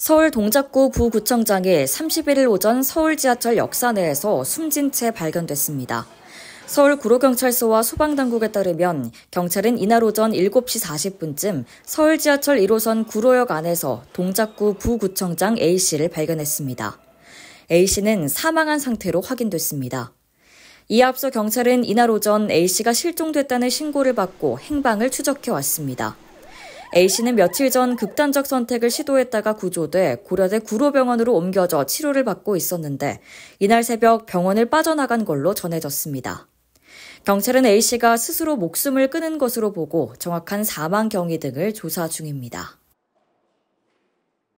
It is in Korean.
서울 동작구 구구청장이 31일 오전 서울 지하철 역사 내에서 숨진 채 발견됐습니다. 서울 구로경찰서와 소방당국에 따르면 경찰은 이날 오전 7시 40분쯤 서울 지하철 1호선 구로역 안에서 동작구 부구청장 A씨를 발견했습니다. A씨는 사망한 상태로 확인됐습니다. 이에 앞서 경찰은 이날 오전 A씨가 실종됐다는 신고를 받고 행방을 추적해 왔습니다. A씨는 며칠 전 극단적 선택을 시도했다가 구조돼 고려대 구로병원으로 옮겨져 치료를 받고 있었는데 이날 새벽 병원을 빠져나간 걸로 전해졌습니다. 경찰은 A씨가 스스로 목숨을 끊은 것으로 보고 정확한 사망 경위 등을 조사 중입니다.